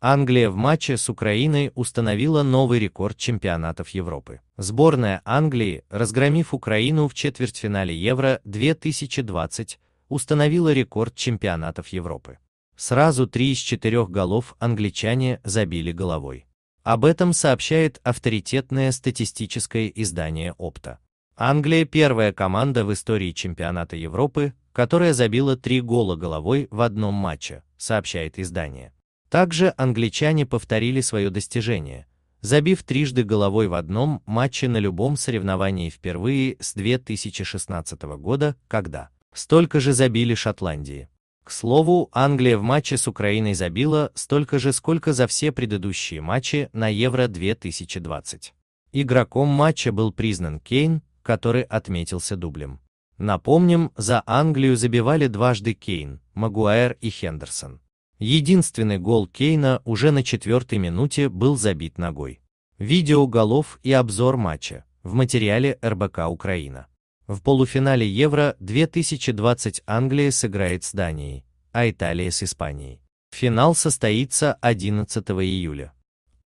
Англия в матче с Украиной установила новый рекорд чемпионатов Европы. Сборная Англии, разгромив Украину в четвертьфинале Евро-2020, установила рекорд чемпионатов Европы. Сразу три из четырех голов англичане забили головой. Об этом сообщает авторитетное статистическое издание «Опта». Англия первая команда в истории чемпионата Европы, которая забила три гола головой в одном матче, сообщает издание. Также англичане повторили свое достижение, забив трижды головой в одном матче на любом соревновании впервые с 2016 года, когда столько же забили Шотландии. К слову, Англия в матче с Украиной забила столько же, сколько за все предыдущие матчи на Евро-2020. Игроком матча был признан Кейн, который отметился дублем. Напомним, за Англию забивали дважды Кейн, Магуайр и Хендерсон. Единственный гол Кейна уже на четвертой минуте был забит ногой. Видео голов и обзор матча в материале РБК Украина. В полуфинале Евро 2020 Англия сыграет с Данией, а Италия с Испанией. Финал состоится 11 июля.